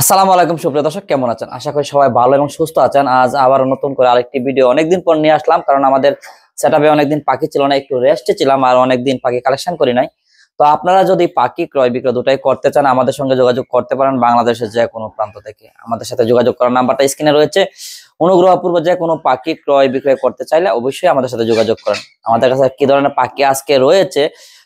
আসসালামু আলাইকুম সুপ্রিয় দর্শক কেমন আছেন আশা করি সবাই ভালো এবং সুস্থ আছেন আজ আবার নতুন করে আরেকটি ভিডিও অনেকদিন পর নিয়ে আসলাম কারণ আমাদের সেটাপে অনেকদিন পাখি ছিল না একটু রেস্টে ছিলাম আর অনেকদিন পাখি কালেকশন করি নাই তো আপনারা যদি পাখি ক্রয় বিক্রয় দুটাই করতে চান আমাদের সঙ্গে যোগাযোগ করতে পারেন বাংলাদেশের যে কোনো প্রান্ত থেকে আমাদের সাথে যোগাযোগ করার নাম্বারটা স্ক্রিনে রয়েছে অনুগ্রহপূর্ব যে কোনো পাখি ক্রয় বিক্রয় করতে চাইলে অবশ্যই আমাদের সাথে যোগাযোগ করেন আমাদের কাছে কি ধরনের পাখি আজকে রয়েছে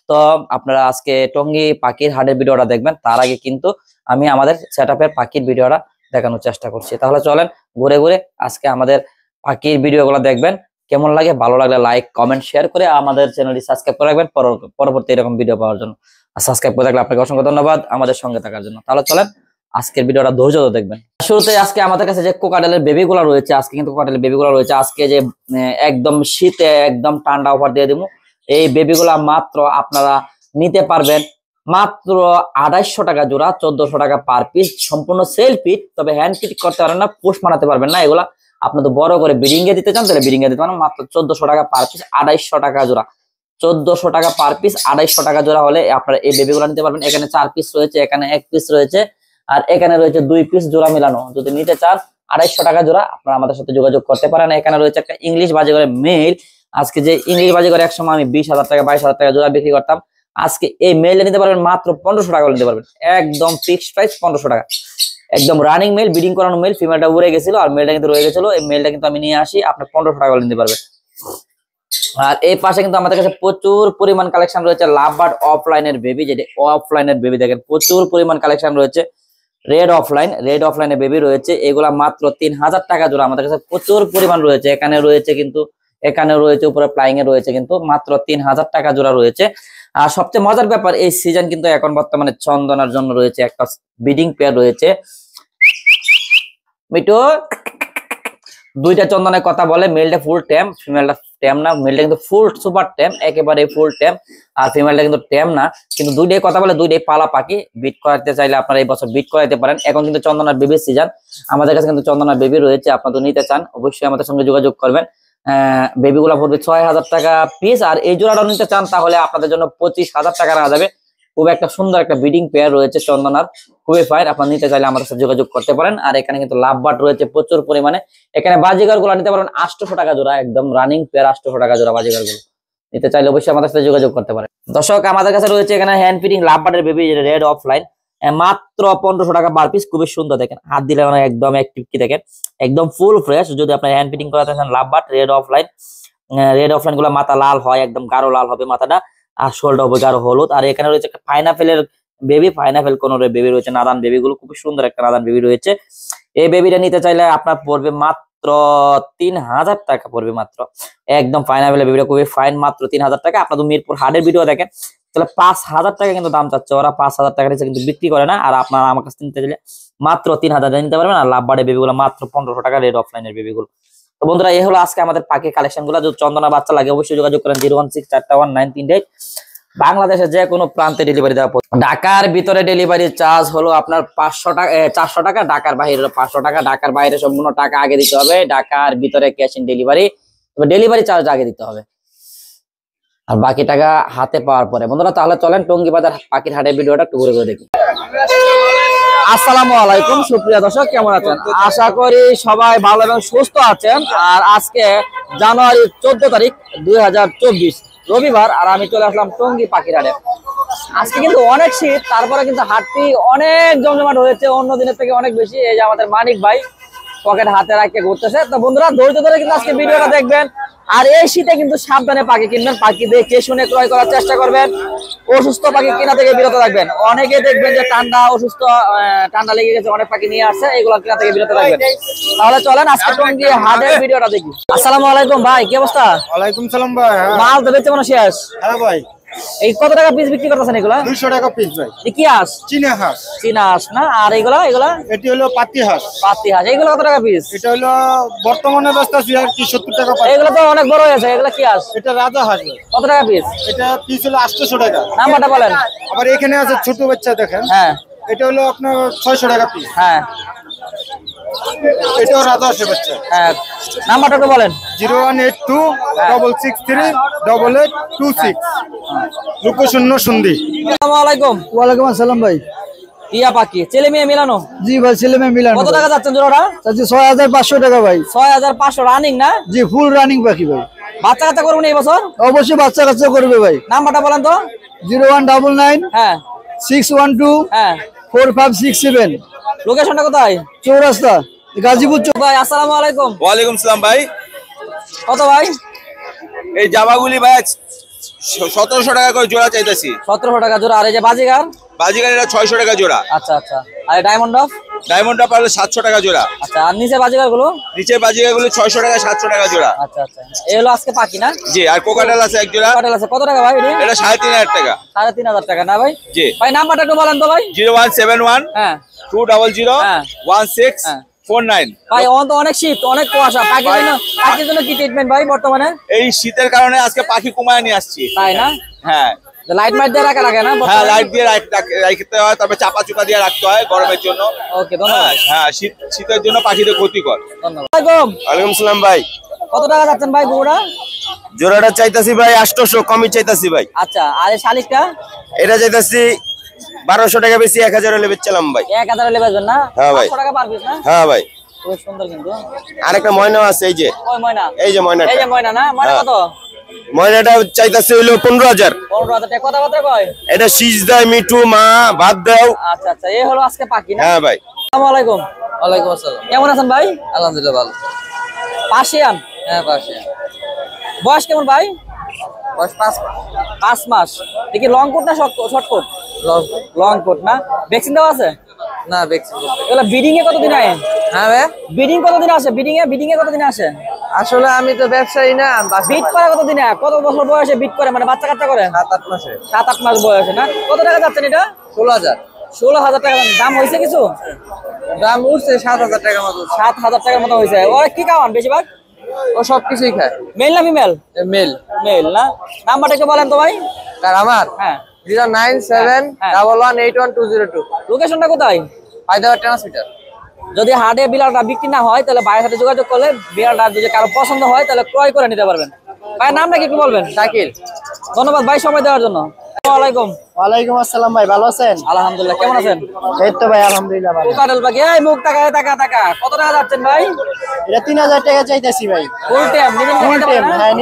তো আপনারা আজকে টঙ্গি পাখির হাটের ভিডিওটা দেখবেন তার আগে কিন্তু আমি আমাদের সেট আপের পাখির ভিডিওটা দেখানোর চেষ্টা করছি তাহলে চলেন ঘুরে ঘুরে আজকে আমাদের পাখির ভিডিওগুলো দেখবেন কেমন লাগে ভালো লাগলে লাইক কমেন্ট শেয়ার করে আমাদের চ্যানেলটি সাবস্ক্রাইব করে রাখবেন পরবর্তী এরকম ভিডিও পাওয়ার জন্য আর সাবস্ক্রাইব করে থাকলে আপনাকে অসংখ্য ধন্যবাদ আমাদের সঙ্গে থাকার জন্য তাহলে চলেন আজকের ভিডিওটা ধৈর্য দেখবেন শুরুতে আজকে আমাদের কাছে যে কোকাডেলের বেবিগুলো রয়েছে আজকে কিন্তু কোকাডেলের বেবিগুলো রয়েছে আজকে যে একদম শীতে একদম ঠান্ডা অফার দিয়ে দেবো এই বেবিগুলা মাত্র আপনারা নিতে পারবেন মাত্র আড়াইশো টাকা জোড়া চোদ্দশো টাকা পার পিস সম্পূর্ণ সেল পিট তবে হ্যান্ড ফিট করতে পারেন না পোস্ট মানাতে পারবেন না এগুলা আপনার তো বড় করে বিডিং এ দিতে চান তাহলে বিরিঙ্গে এ দিতে পারেন মাত্র চোদ্দশো টাকা পার পিস আড়াইশো টাকা জোড়া চোদ্দশো টাকা পার পিস আড়াইশো টাকা জোড়া হলে আপনারা এই বেবিগুলো নিতে পারবেন এখানে চার পিস রয়েছে এখানে এক পিস রয়েছে আর এখানে রয়েছে দুই পিস জোড়া মেলানো যদি নিতে চান আড়াইশো টাকা জোড়া আপনারা আমাদের সাথে যোগাযোগ করতে পারেন এখানে রয়েছে একটা ইংলিশ বাজে করে মেল আজকে যে ইংলিশ বাজে করে একসময় আমি বিশ হাজার টাকা বাইশ হাজার টাকা জোড়া বিক্রি করতাম আজকে এই মেইলে নিতে পারবেন মাত্র পনেরোশো টাকা নিতে পারবেন একদম ফিক্সড প্রাইস পনেরোশো টাকা একদম রানিং মেল বিডিং করানো মেল ফিমেলটা উড়ে গেছিল আর মেলটা কিন্তু রয়ে গেছিল এই মেলটা কিন্তু আমি নিয়ে আসি আপনার পনেরোশো টাকা নিতে পারবেন আর এই পাশে কিন্তু আমাদের কাছে প্রচুর পরিমাণ কালেকশন রয়েছে লাভবার্ড অফলাইনের বেবি যেটা অফলাইনের বেবি দেখেন প্রচুর পরিমাণ কালেকশন রয়েছে রেড অফলাইন রেড অফলাইনের বেবি রয়েছে এগুলা মাত্র তিন হাজার টাকা জোড়া আমাদের কাছে প্রচুর পরিমাণ রয়েছে এখানে রয়েছে কিন্তু এখানে রয়েছে উপরে প্লাইং এ রয়েছে কিন্তু মাত্র তিন হাজার টাকা জোড়া রয়েছে আর সবচেয়ে মজার ব্যাপার এই সিজন কিন্তু এখন বর্তমানে চন্দনার জন্য রয়েছে একটা বিডিং পেয়ার রয়েছে মিটু দুইটা চন্দনের কথা বলে মেলটা ফুল ট্যাম ফিমেলটা ট্যাম না মেলটা কিন্তু ফুল সুপার ট্যাম একেবারে ফুল ট্যাম আর ফিমেলটা কিন্তু ট্যাম না কিন্তু দুইটাই কথা বলে দুইটাই পালা পাখি বিট করাতে চাইলে আপনারা এই বছর বিট করাতে পারেন এখন কিন্তু চন্দনার বেবির সিজন আমাদের কাছে কিন্তু চন্দনার বেবি রয়েছে আপনারা নিতে চান অবশ্যই আমাদের সঙ্গে যোগাযোগ করবেন বেবি গুলা পড়বে ছয় হাজার টাকা পিস আর এই জোড়াটা নিতে চান তাহলে আপনাদের জন্য পঁচিশ হাজার টাকা রাখা যাবে খুব একটা সুন্দর একটা ব্রিডিং পেয়ার রয়েছে চন্দনার খুবই ফাইন আপনার নিতে চাইলে আমাদের সাথে যোগাযোগ করতে পারেন আর এখানে কিন্তু লাভ বাট রয়েছে প্রচুর পরিমাণে এখানে বাজিগার গুলা নিতে পারেন আটশোশো টাকা জোড়া একদম রানিং পেয়ার আটশোশো টাকা জোড়া বাজিগার গুলো নিতে চাইলে অবশ্যই আমাদের সাথে যোগাযোগ করতে পারেন দর্শক আমাদের কাছে রয়েছে এখানে হ্যান্ড ফিটিং লাভ বাটের বেবি রেড অফলাইন মাত্র পনেরোশো টাকা পার পিস খুবই সুন্দর দেখেন হাত দিলে মানে একদম অ্যাক্টিভ কি দেখেন একদম ফুল ফ্রেশ যদি আপনার হ্যান্ড ফিটিং করাতে চান lovebird red offline red offline গুলো মাথা লাল হয় একদম গাঢ় লাল হবে মাথাটা আর শোল্ডার হবে গাঢ় হলুদ আর এখানে রয়েছে একটা ফাইনাফেলের বেবি ফাইনাফেল কোন বেবি রয়েছে নাদান বেবি গুলো খুব সুন্দর একটা নাদান বেবি রয়েছে এই বেবিটা নিতে চাইলে আপনার পড়বে মাত্র তিন হাজার টাকা পড়বে মাত্র একদম ফাইনাফেলের বেবিটা খুবই ফাইন মাত্র তিন হাজার টাকা আপনার মিরপুর হাটের ভিডিও দেখেন তাহলে পাঁচ হাজার টাকা কিন্তু দাম চাচ্ছে ওরা পাঁচ হাজার টাকা নিচে কিন্তু বিক্রি করে না আর আপনারা আমার কাছে নিতে চাইলে মাত্র তিন হাজার নিতে পারবেন আর লাভ বাড়ে বেবিগুলো মাত্র পনেরোশো টাকা রেড অফলাইনের বেবিগুলো তো বন্ধুরা এই হলো আজকে আমাদের পাখি কালেকশনগুলো যদি চন্দনা বাচ্চা লাগে অবশ্যই যোগাযোগ করেন জিরো ওয়ান সিক্স চারটা ওয়ান নাইন তিন বাংলাদেশের যে কোনো প্রান্তে ডেলিভারি দেওয়া ঢাকার ভিতরে ডেলিভারি চার্জ হলো আপনার পাঁচশো টাকা চারশো টাকা ঢাকার বাইরে পাঁচশো টাকা ঢাকার বাইরে সম্পূর্ণ টাকা আগে দিতে হবে ঢাকার ভিতরে cash in delivery delivery charge আগে দিতে হবে আর বাকি টাকা হাতে পাওয়ার পরে বন্ধুরা তাহলে চলেন টঙ্গি বাজার পাখির হাটে ভিডিওটা একটু করে দেখি আসসালামু আলাইকুম সুপ্রিয় দর্শক কেমন আছেন আশা করি সবাই ভালো এবং সুস্থ আছেন আর আজকে জানুয়ারি চোদ্দ তারিখ দুই রবিবার আর আমি চলে আসলাম টঙ্গি পাখির হাটে আজকে কিন্তু অনেক শীত তারপরে কিন্তু হাটটি অনেক জমজমাট হয়েছে অন্য দিনের থেকে অনেক বেশি এই যে আমাদের মানিক ভাই পকেট হাতে রাখতে ঘুরতেছে তো বন্ধুরা ধৈর্য ধরে কিন্তু আজকে ভিডিওটা দেখবেন আর এই শীতে কিন্তু সাবধানে পাখি কিনবেন পাখি দেখে শুনে ক্রয় করার চেষ্টা করবেন অসুস্থ পাখি কিনা থেকে বিরত থাকবেন অনেকে দেখবেন যে ঠান্ডা অসুস্থ ঠান্ডা লেগে গেছে অনেক পাখি নিয়ে আসে এগুলো কিনা থেকে বিরত থাকবেন তাহলে চলেন আজকে টঙ্গি হাটের আচ্ছা। ভিডিওটা দেখি আসসালামু আলাইকুম ভাই কি অবস্থা ভাই হ্যাঁ। মাল তো বেচে মানুষ শেষ হ্যাঁ ভাই এই কত টাকা পিস বিক্রি করতেছেন এগুলা 200 টাকা পিস ভাই কি হাঁস চীনা হাঁস চীনা হাঁস না আর এগুলা এগুলা এটি হলো পাতি হাঁস পাতি হাঁস এগুলা কত টাকা পিস এটা হলো বর্তমানে বেচতেছি আর কি 70 টাকা পাতি এগুলা তো অনেক বড় হয়েছে এগুলা কি হাঁস এটা রাজা হাঁস কত টাকা পিস এটা পিস হলো 800 টাকা নাম্বারটা বলেন আবার এখানে আছে ছোট বাচ্চা দেখেন হ্যাঁ এটা হলো আপনার 600 টাকা পিস হ্যাঁ এটাও রাধা হ্যাঁ বলেন zero one eight two double six three double eight two six লুকো শূন্য সন্ধি আসসালামাইকুম ওয়ালাইকুম আসসালাম ভাই পাখি ছেলে মেয়ে মিলানো জি ভাই ছেলে মেয়ে মিলানো ছয় হাজার পাঁচশো টাকা ভাই ছয় হাজার পাঁচশো রানিং না ফুল রানিং ভাই বাচ্চা কাচ্চা অবশ্যই বাচ্চা কাচ্চা করবে ভাই নাম্বারটা বলেন তো জিরো ওয়ান ডাবল নাইন হ্যাঁ সিক্স ওয়ান টু হ্যাঁ ফোর ফাইভ সিক্স সেভেন কোথায় চৌরাস্তা গাজীপুর চোখ ভাই আসসালামু আলাইকুম ওয়ালাইকুম সালাম ভাই কত ভাই এই জামাগুলি ভাই সতেরোশো টাকা করে জোড়া চাইতেছি সতেরোশো টাকা জোড়া আর এই যে বাজিগার বাজিগার এটা ছয়শো টাকা জোড়া আচ্ছা আচ্ছা আর ডায়মন্ড অফ ডায়মন্ড অফ হলো সাতশো টাকা জোড়া আচ্ছা আর নিচে বাজিগার গুলো নিচে বাজিগার গুলো ছয়শো টাকা সাতশো টাকা জোড়া আচ্ছা আচ্ছা এই হলো আজকে পাকি না জি আর কোকাটাল আছে এক জোড়া কোকাটাল আছে কত টাকা ভাই এটা সাড়ে তিন হাজার টাকা সাড়ে তিন হাজার টাকা না ভাই জি ভাই নাম্বারটা একটু বলেন তো ভাই জিরো ওয়ান সেভেন ওয়ান হ্যাঁ টু ডাবল জিরো হ্যাঁ। ওয়ান সিক্স হ্যাঁ ভাই অনেক শীত অনেক কুয়াশা জন্য কি ট্রিটমেন্ট ভাই বর্তমানে এই শীতের কারণে আজকে পাখি নিয়ে আসছি তাই না হ্যাঁ লাইট মাইট দিয়ে রাখা না হ্যাঁ, দিয়ে চাপা চুপা দিয়ে রাখতে হয় গরমের জন্য হ্যাঁ, হ্যাঁ শীত শীতের জন্য ক্ষতিকর ভাই কত টাকা ভাই জোড়াটা চাইতাছি ভাই আষ্টশো কমই চাইতাছি ভাই আচ্ছা আর শালিকটা এটা চাইতাছি বারোশো টাকা বেশি এক হাজার হলে বেচছিলাম ভাই এক হাজার হলে বেচবেন না হ্যাঁ ভাই হ্যাঁ ভাই আরেকটা ময়না আছে এই যে এই যে ময়না হ্যাঁ। ময়নাটা চাইতেছে হইলো পনেরো হাজার এটা শীষ দেয় মিঠু মা ভাত দাও আচ্ছা আচ্ছা এই হলো আজকে পাখি হ্যাঁ ভাই আসসালামাইকুম ওয়ালাইকুম আসসালাম কেমন আছেন ভাই আলহামদুলিল্লাহ ভালো পাশিয়ান হ্যাঁ পাশিয়ান বয়স কেমন ভাই বয়স পাঁচ পাঁচ মাস কি লং কোট না শর্ট কোট লং কোট না ভ্যাকসিন দেওয়া আছে না ভ্যাকসিন এগুলো বিডিং এ কতদিন আয় হ্যাঁ ভাই বিডিং কতদিন আসে বিডিং এ বিডিং এ কতদিন আসে আসলে আমি তো ব্যবসায়ী না বিট করে কত কতদিন কত বছর বয়সে বিট করে মানে বাচ্চা কাচ্চা করে সাত আট মাসে সাত আট মাস বয়সে না কত টাকা যাচ্ছে এটা ষোলো হাজার ষোলো হাজার টাকা দাম হয়েছে কিছু দাম উঠছে সাত হাজার টাকার মতো সাত হাজার টাকার মতো হয়েছে ওরা কি খাওয়ান বেশিরভাগ ও সব কিছুই খায় মেল না ফিমেল মেল মেল না নাম্বারটা কি বলেন তো ভাই স্যার আমার হ্যাঁ জিরো নাইন সেভেন হ্যাঁ, হ্যাঁ। Double one eight one two zero two লোকেশনটা কোথায় হায়দ্রাবাদ ট্রান্সমিটার যদি হাটে বিলাটা বিক্রি না হয় তাহলে বাইরের সাথে যোগাযোগ করলে বিলাটা যদি কারো পছন্দ হয় তাহলে ক্রয় করে নিতে পারবেন নাম নামটা কি একটু বলবেন শাকিল ধন্যবাদ ভাই সময় দেওয়ার জন্য ওয়ালাইকুম ওয়ালাইকুম আসসালাম ভাই ভালো আছেন কেমন আছেন ভাই আলহামদুলিল্লাহ মুখ টাকা ভাই টাকা ভাই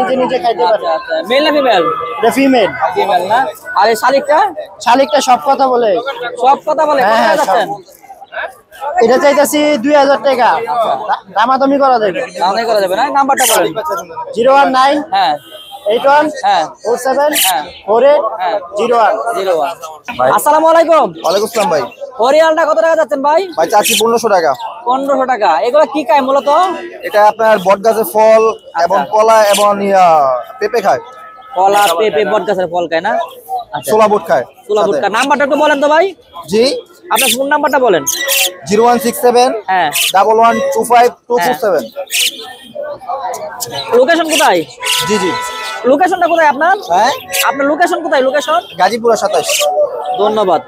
নিজে নিজে ফিমেল হ্যাঁ, আচ্ছা, আচ্ছা। আর এই শালিকটা শালিকটা সব কথা বলে সব কথা বলে হ্যাঁ, হ্যাঁ, এটা চাইতেছি দুই হাজার টাকা আচ্ছা। দামা করা যাবে করা যাবে নাম্বারটা জিরো ওয়ান নাইন হ্যাঁ eight one four seven four eight zero one zero one আসসালামু আলাইকুম ওয়ালাইকুম ভাই হরিয়ালটা কত টাকা যাচ্ছেন ভাই ভাই চাচ্ছি পনেরোশো টাকা পনেরোশো টাকা এগুলো কি খায় মূলত এটা আপনার বট ফল আচ্ছা। এবং কলা এবং পেঁপে খায় কলা পেঁপে বট ফল খায় না সোলা আচ্ছা। বুট খায় সোলা বুট খায় নাম্বারটা একটু বলেন তো ভাই জি আপনার ফোন নাম্বারটা বলেন জিরো ওয়ান সিক্স সেভেন হ্যাঁ। Double one two five two two হ্যাঁ। সেভেন লোকেশন কোথায় জি জি লোকেশনটা কোথায় আপনার হ্যাঁ আপনার লোকেশন কোথায় লোকেশন গাজীপুরা সাতাশ ধন্যবাদ